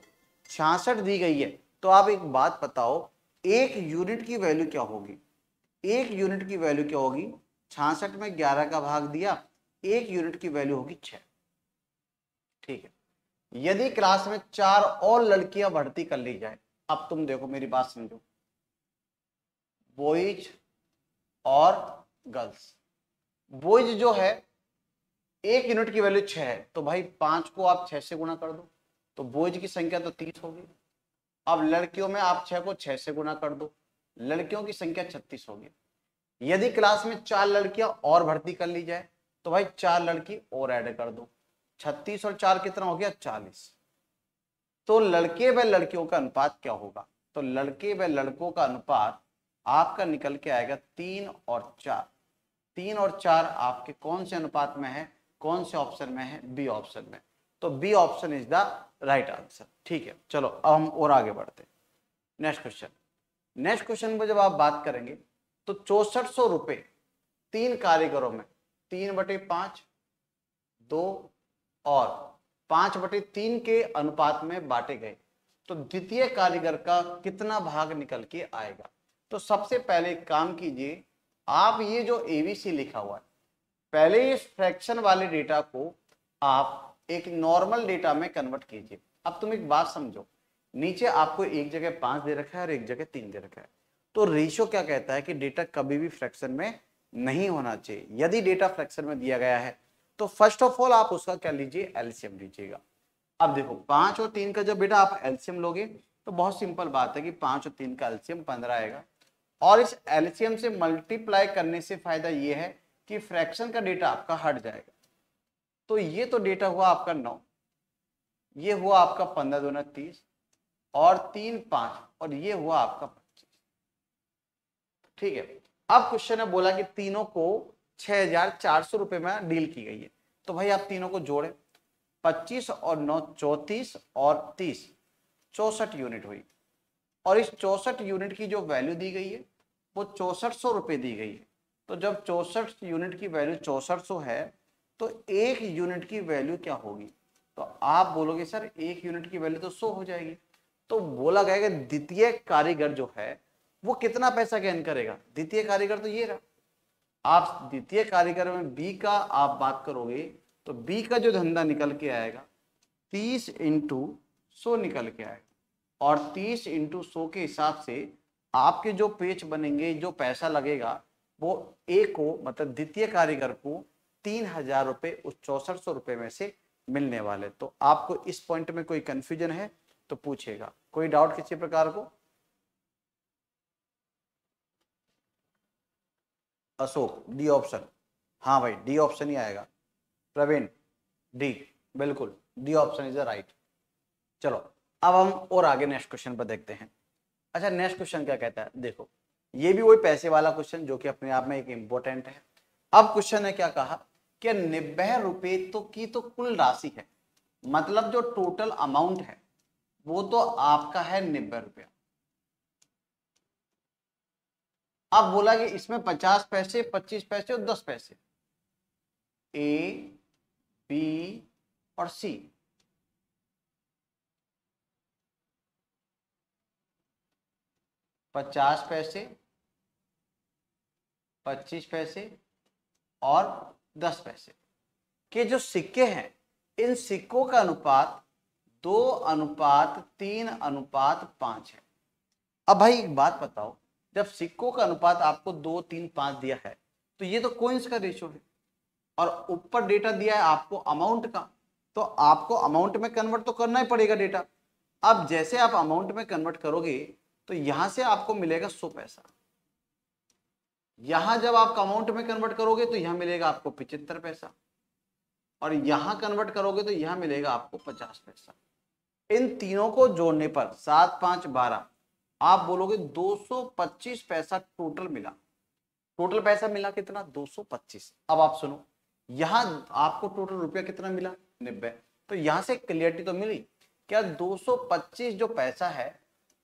छियासठ दी गई है तो आप एक बात बताओ एक यूनिट की वैल्यू क्या होगी एक यूनिट की वैल्यू क्या होगी छियासठ में ग्यारह का भाग दिया एक यूनिट की वैल्यू होगी छः ठीक है यदि क्लास में चार और लड़कियां भर्ती कर ली जाए अब तुम देखो मेरी बात समझो बॉयज और गर्ल्स बॉयज जो है एक यूनिट की वैल्यू छह है तो भाई पांच को आप छह से गुणा कर दो तो बॉयज की संख्या तो तीस होगी अब लड़कियों में आप छह को छह से गुणा कर दो लड़कियों की संख्या छत्तीस होगी यदि क्लास में चार लड़कियां और भर्ती कर ली जाए तो भाई चार लड़की और ऐड कर दो छत्तीस और चार कितना हो गया चालीस तो लड़के व लड़कियों का अनुपात क्या होगा तो लड़के व लड़कों का अनुपात आपका निकल के आएगा तीन और चार तीन और चार आपके कौन से अनुपात में है कौन से ऑप्शन में है बी ऑप्शन में तो B option is the right answer ठीक है चलो अब हम और आगे बढ़ते नेक्स्ट क्वेश्चन नेक्स्ट क्वेश्चन में जब आप बात करेंगे तो चौसठ सौ रुपए तीन कारीगरों में तीन बटे पांच दो और पांच बटे तीन के अनुपात में बांटे गए तो द्वितीय कारीगर का कितना भाग निकल के आएगा तो सबसे पहले काम कीजिए आप ये जो एवीसी लिखा हुआ है पहले इस फ्रैक्शन वाले डेटा को आप एक नॉर्मल डेटा में कन्वर्ट कीजिए अब तुम एक बात समझो नीचे आपको एक जगह पांच दे रखा है और एक जगह तीन दे रखा है तो रेशो क्या कहता है कि डेटा कभी भी फ्रैक्शन में नहीं होना चाहिए यदि डेटा फ्रैक्शन में दिया गया है तो फर्स्ट ऑफ ऑल आप उसका क्या लीजिए एल्शियम लीजिएगा अब देखो पांच और तीन का जब बेटा आप एल्शियम लोगे तो बहुत सिंपल बात है कि पांच और तीन का एल्शियम पंद्रह आएगा और इस एल्शियम से मल्टीप्लाई करने से फायदा यह है कि फ्रैक्शन का डेटा आपका हट जाएगा तो ये तो डेटा हुआ आपका नौ ये हुआ आपका पंद्रह दोनों तीस और तीन पांच और ये हुआ आपका पच्चीस ठीक है अब क्वेश्चन ने बोला कि तीनों को छह हजार चार सौ में डील की गई है तो भाई आप तीनों को जोड़ें पच्चीस और नौ चौतीस और तीस चौसठ यूनिट हुई और इस चौसठ यूनिट की जो वैल्यू दी गई है वो चौसठ सौ रुपये दी गई है तो जब चौसठ यूनिट की वैल्यू चौसठ सौ है तो एक यूनिट की वैल्यू क्या होगी तो आप बोलोगे सर एक यूनिट की वैल्यू तो सो हो जाएगी तो बोला गया कि द्वितीय कारीगर जो है वो कितना पैसा गेन करेगा द्वितीय कारीगर तो ये रहा आप द्वितीय कार्यक्रम में बी का आप बात करोगे तो बी का जो धंधा निकल के आएगा तीस इंटू सौ निकल के आएगा और तीस इंटू सौ के हिसाब से आपके जो पेच बनेंगे जो पैसा लगेगा वो ए को मतलब द्वितीय कारीगर को तीन हजार रुपये उस चौसठ सौ रुपये में से मिलने वाले तो आपको इस पॉइंट में कोई कन्फ्यूजन है तो पूछेगा कोई डाउट किसी प्रकार को अशोक डी ऑप्शन हाँ भाई डी ऑप्शन ही आएगा प्रवीण डी बिल्कुल D option is the right चलो अब हम और आगे नेक्स्ट क्वेश्चन पर देखते हैं अच्छा नेक्स्ट क्वेश्चन क्या कहता है देखो ये भी वही पैसे वाला क्वेश्चन जो कि अपने आप में एक इंपॉर्टेंट है अब क्वेश्चन ने क्या कहा कि नब्बे रुपये तो की तो कुल राशि है मतलब जो टोटल अमाउंट है वो तो आपका है नब्बे रुपया अब बोला कि इसमें पचास पैसे पच्चीस पैसे और दस पैसे ए बी और सी पचास पैसे पच्चीस पैसे और दस पैसे के जो सिक्के हैं इन सिक्कों का अनुपात दो अनुपात तीन अनुपात पांच है अब भाई एक बात बताओ जब सिक्कों का अनुपात आपको दो तीन पांच दिया है तो ये तो कोइंस का रेशो है और ऊपर डेटा दिया है आपको अमाउंट का तो आपको अमाउंट में कन्वर्ट तो करना ही पड़ेगा डेटा अब जैसे आप अमाउंट में कन्वर्ट करोगे तो यहां से आपको मिलेगा सौ पैसा यहां जब आप अमाउंट में कन्वर्ट करोगे तो यहां मिलेगा आपको पिचहत्तर पैसा और यहां कन्वर्ट करोगे तो यहां मिलेगा आपको पचास पैसा इन तीनों को जोड़ने पर सात पांच बारह आप बोलोगे 225 पैसा टोटल मिला टोटल पैसा मिला कितना 225 अब आप सुनो यहां आपको टोटल रुपया कितना मिला नब्बे तो यहां से क्लियरिटी तो मिली क्या 225 जो पैसा है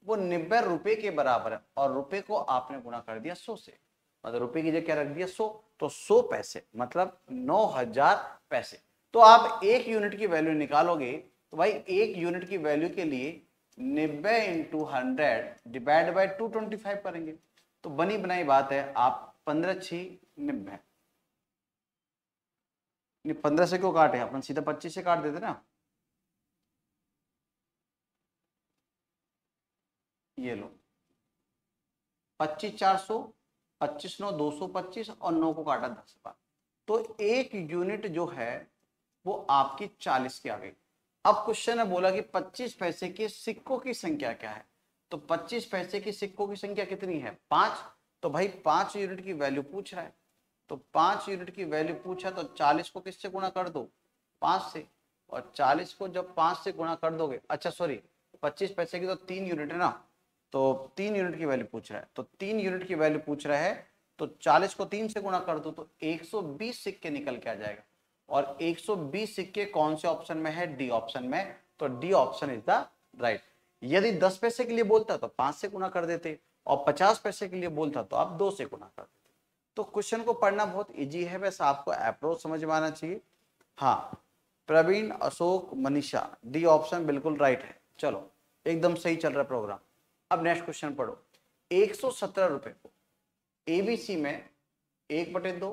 वो नब्बे रुपए के बराबर है और रुपए को आपने गुना कर दिया 100 से मतलब रुपए की जगह क्या रख दिया 100 तो 100 पैसे मतलब नौ हजार पैसे तो आप एक यूनिट की वैल्यू निकालोगे तो भाई एक यूनिट की वैल्यू के लिए नब्बे into hundred divide by two twenty five करेंगे तो बनी बनाई बात है आप पंद्रह छी नब्बे पंद्रह से क्यों काटे अपन सीधा पच्चीस से काट देते ना ये लो पच्चीस चार सौ पच्चीस नौ दो सौ पच्चीस और नौ को काटा दस बार तो एक यूनिट जो है वो आपकी चालीस के आ गई अब क्वेश्चन है बोला कि 25 पैसे के सिक्कों की संख्या क्या है तो 25 पैसे के सिक्कों की संख्या कितनी है पांच तो भाई पांच यूनिट की वैल्यू पूछ रहा है तो पांच यूनिट की वैल्यू पूछा तो चालीस को किससे गुणा कर दो पांच से और चालीस को जब पांच से गुणा कर दोगे अच्छा सॉरी पच्चीस पैसे की तो तीन यूनिट है ना तो तीन यूनिट की वैल्यू पूछ रहा है तो तीन यूनिट की वैल्यू पूछ रहा है तो चालीस को तीन से गुणा कर दो तो एक सौ बीस सिक्के निकल के आ जाएगा और 120 सिक्के कौन से ऑप्शन में है डी ऑप्शन में तो D option is the right यदि 10 पैसे के लिए बोलता तो 5 से गुना कर देते और 50 पैसे के लिए बोलता तो आप 2 से गुना कर देते तो क्वेश्चन को पढ़ना बहुत इजी है वैसे आपको अप्रोच समझ में आना चाहिए हाँ प्रवीण अशोक मनीषा डी ऑप्शन बिल्कुल राइट है चलो एकदम सही चल रहा प्रोग्राम अब नेक्स्ट क्वेश्चन पढ़ो एक सौ सत्रह को एबीसी में एक बटे दो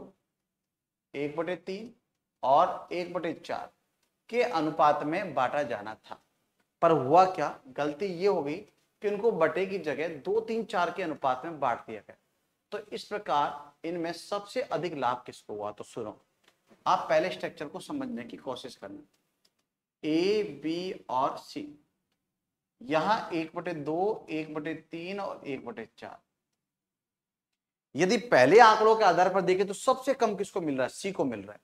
एक बटे तीन और एक बटे चार के अनुपात में बांटा जाना था पर हुआ क्या गलती ये हो गई कि उनको बटे की जगह दो तीन चार के अनुपात में बांट दिया गया तो इस प्रकार इनमें सबसे अधिक लाभ किसको हुआ तो सुनो आप पहले स्ट्रक्चर को समझने की कोशिश करना ए बी और सी यहां एक बटे दो एक बटे तीन और एक बटे चार यदि पहले आंकड़ों के आधार पर देखें तो सबसे कम किसको मिल रहा है सी को मिल रहा है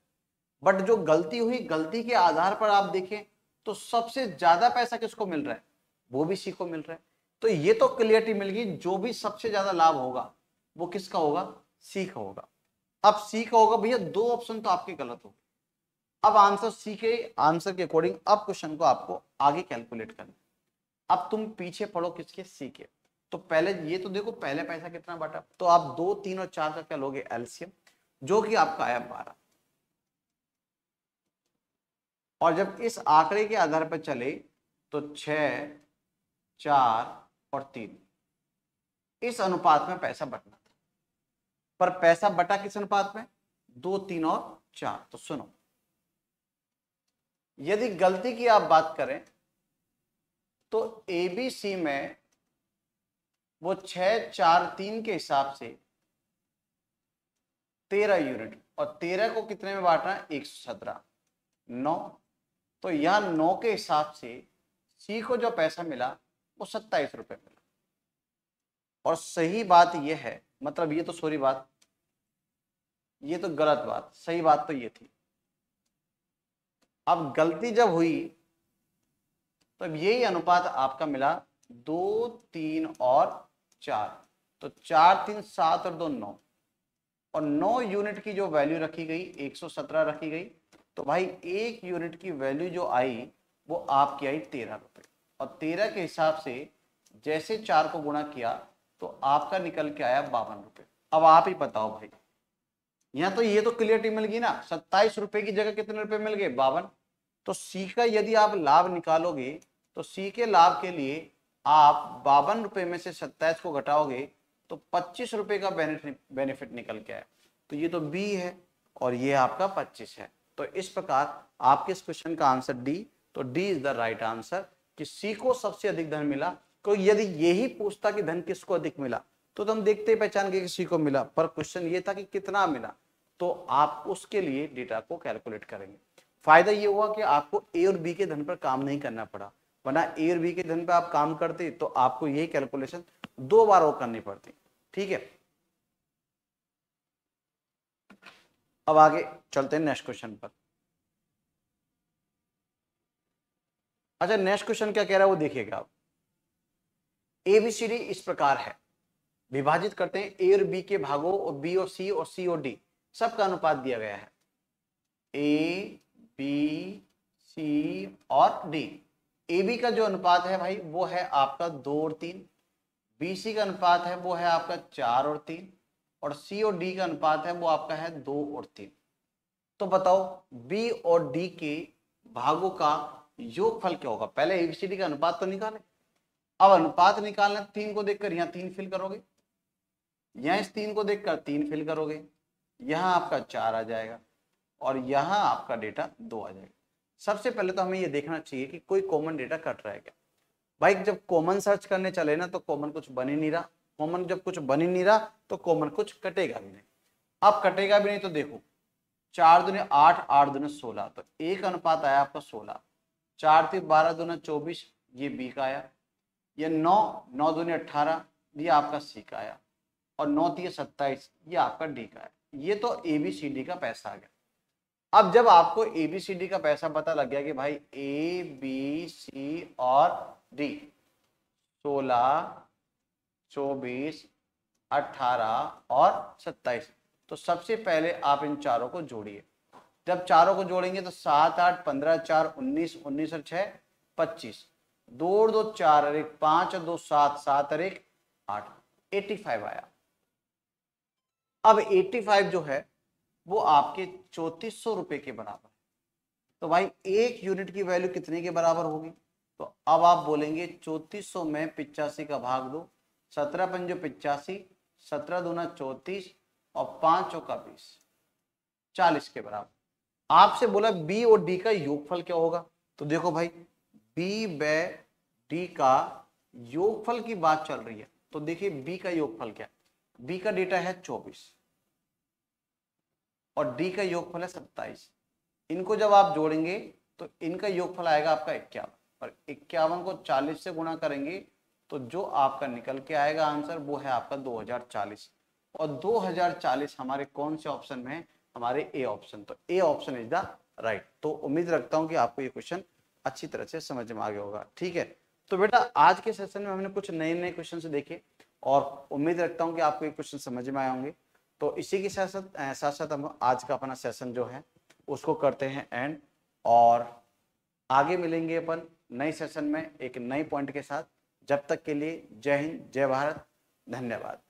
बट जो गलती हुई गलती के आधार पर आप देखें तो सबसे ज्यादा पैसा किसको मिल रहा है वो भी सी को मिल रहा है तो ये तो क्लियरिटी मिल गई जो भी सबसे ज्यादा लाभ होगा वो किसका होगा सी का होगा अब सी का होगा भैया दो ऑप्शन तो आपके गलत हो अब आंसर सी के आंसर के अकॉर्डिंग अब क्वेश्चन को आपको आगे कैलकुलेट करना अब तुम पीछे पढ़ो किसके सी के तो पहले ये तो देखो पहले पैसा कितना बटा तो आप दो तीन और चार का क्या लोगे एल्सियम जो कि आपका आया बारह और जब इस आंकड़े के आधार पर चले तो छ चार और तीन इस अनुपात में पैसा बटना था पर पैसा बटा किस अनुपात में दो तीन और चार तो सुनो यदि गलती की आप बात करें तो ए बी सी में वो छ चार तीन के हिसाब से तेरह यूनिट और तेरह को कितने में बांटना है एक सौ सत्रह नौ तो यहाँ नौ के हिसाब से सी को जो पैसा मिला वो सत्ताईस रुपये मिला और सही बात यह है मतलब ये तो सॉरी बात ये तो गलत बात सही बात तो ये थी अब गलती जब हुई तो यही अनुपात आपका मिला दो तीन और चार तो चार तीन सात और दो नौ और नौ यूनिट की जो वैल्यू रखी गई एक सौ सत्रह रखी गई तो भाई एक यूनिट की वैल्यू जो आई वो आपकी आई तेरह रुपये और तेरह के हिसाब से जैसे चार को गुणा किया तो आपका निकल के आया बावन रुपये अब आप ही बताओ भाई यहाँ तो ये तो क्लियरिटी मिल गई ना सत्ताईस रुपए की जगह कितने रुपये मिल गए बावन तो सी का यदि आप लाभ निकालोगे तो सी के लाभ के लिए आप बावन रुपए में से सत्ताईस को घटाओगे तो पच्चीस रुपए का बेनिफिट निकल के आया तो ये तो बी है और ये आपका पच्चीस है तो इस प्रकार आपके इस क्वेश्चन का आंसर डी तो D is the right answer कि सी को सबसे अधिक धन मिला तो यदि यही पूछता कि धन किसको अधिक मिला तो, तो हम देखते ही पहचान गए कि सी को मिला पर क्वेश्चन ये था कि कितना मिला तो आप उसके लिए डेटा को कैलकुलेट करेंगे फायदा ये हुआ कि आपको ए और बी के धन पर काम नहीं करना पड़ा वरना ए और बी के धन पर आप काम करते तो आपको यही कैलकुलेशन दो बार और करनी पड़ती ठीक है अब आगे चलते हैं नेक्स्ट क्वेश्चन पर अच्छा नेक्स्ट क्वेश्चन क्या कह रहा है वो देखिएगा आप एबीसीडी इस प्रकार है विभाजित करते हैं ए और बी के भागों और बी और सी और सी और डी सबका अनुपात दिया गया है ए बी सी और डी ए बी का जो अनुपात है भाई वो है आपका दो और तीन बी सी का अनुपात है वो है आपका चार और तीन और सी और डी का अनुपात है वो आपका है दो और तीन तो बताओ बी और डी के भागों का योगफल क्या होगा पहले एबीसीडी का अनुपात तो निकाले अब अनुपात निकालना तीन को देखकर यहां तीन फिल करोगे यहाँ इस तीन को देखकर तीन फिल करोगे यहां आपका चार आ जाएगा और यहाँ आपका डेटा दो आ जाएगा सबसे पहले तो हमें यह देखना चाहिए कि कोई कॉमन डेटा कट रहा है क्या भाई जब कॉमन सर्च करने चले ना तो कॉमन कुछ बन ही नहीं रहा कॉमन जब कुछ बन ही नहीं रहा तो कॉमन कुछ कटेगा भी नहीं अब कटेगा भी नहीं तो देखो चार दुनिया आठ आठ दुनिया सोलह तो एक अनुपात आया आपका सोलह चार थी बारह दुने चौबीस ये बी का आया ये नौ नौ दुने अट्ठारह ये आपका सी का आया और नौ तीन सत्ताईस ये आपका डी का आया ये तो ए बी सी डी का पैसा आ गया अब जब आपको ए बी सी डी का पैसा पता लग गया कि भाई ए बी सी और डी सोलह चौबीस अट्ठारह और सत्ताईस तो सबसे पहले आप इन चारों को जोड़िए जब चारों को जोड़ेंगे तो सात आठ पंद्रह चार उन्नीस उन्नीस और छह पच्चीस दो दो चार अरिक पांच और दो सात सात अरिक आठ एट्टी फाइव आया अब एट्टी फाइव जो है वो आपके चौतीस सौ रुपये के बराबर तो भाई एक यूनिट की वैल्यू कितने के बराबर होगी तो अब आप बोलेंगे चौतीस सौ में पिचासी का भाग दो सत्रह पंजो पिचासी सत्रह दूना चौतीस और पांच चौका बीस चालीस के बराबर आपसे बोला बी और डी का योगफल क्या होगा तो देखो भाई बी बै डी का योगफल की बात चल रही है तो देखिए बी का योगफल क्या है बी का डेटा है चौबीस और डी का योगफल है सत्ताईस इनको जब आप जोड़ेंगे तो इनका योगफल आएगा आपका इक्यावन और इक्यावन को चालीस से गुणा करेंगे तो जो आपका निकल के आएगा आंसर वो है आपका 2040 और 2040 हमारे कौन से ऑप्शन में है हमारे ए ऑप्शन तो A option is the right तो उम्मीद रखता हूं कि आपको ये क्वेश्चन अच्छी तरह से समझ में आ गया होगा ठीक है तो बेटा आज के सेशन में हमने कुछ नए नए क्वेश्चन देखे और उम्मीद रखता हूँ कि आपको ये क्वेश्चन समझ में आए होंगे तो इसी के साथ साथ साथ साथ हम आज का अपना सेशन जो है उसको करते हैं एंड और आगे मिलेंगे अपन नए सेशन में एक नए पॉइंट के साथ जब तक के लिए जय हिंद जय भारत धन्यवाद